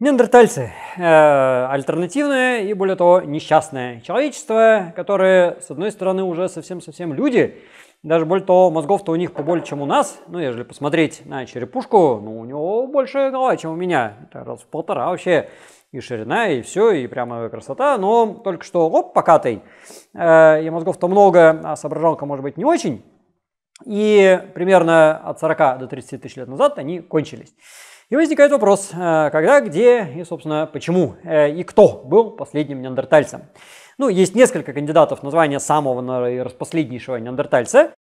Неандертальцы э, альтернативное и, более того, несчастное человечество, которое, с одной стороны, уже совсем-совсем люди, даже более того, мозгов-то у них побольше, чем у нас. Ну, если посмотреть на черепушку, ну, у него больше голова, чем у меня. Это раз в полтора вообще. И ширина, и все, и прямо красота. Но только что оп, покатый. Э, и мозгов-то много, а соображалка может быть не очень. И примерно от 40 до 30 тысяч лет назад они кончились. И возникает вопрос, э, когда, где и, собственно, почему э, и кто был последним неандертальцем. Ну, есть несколько кандидатов на звание самого и распоследнейшего неандертальца.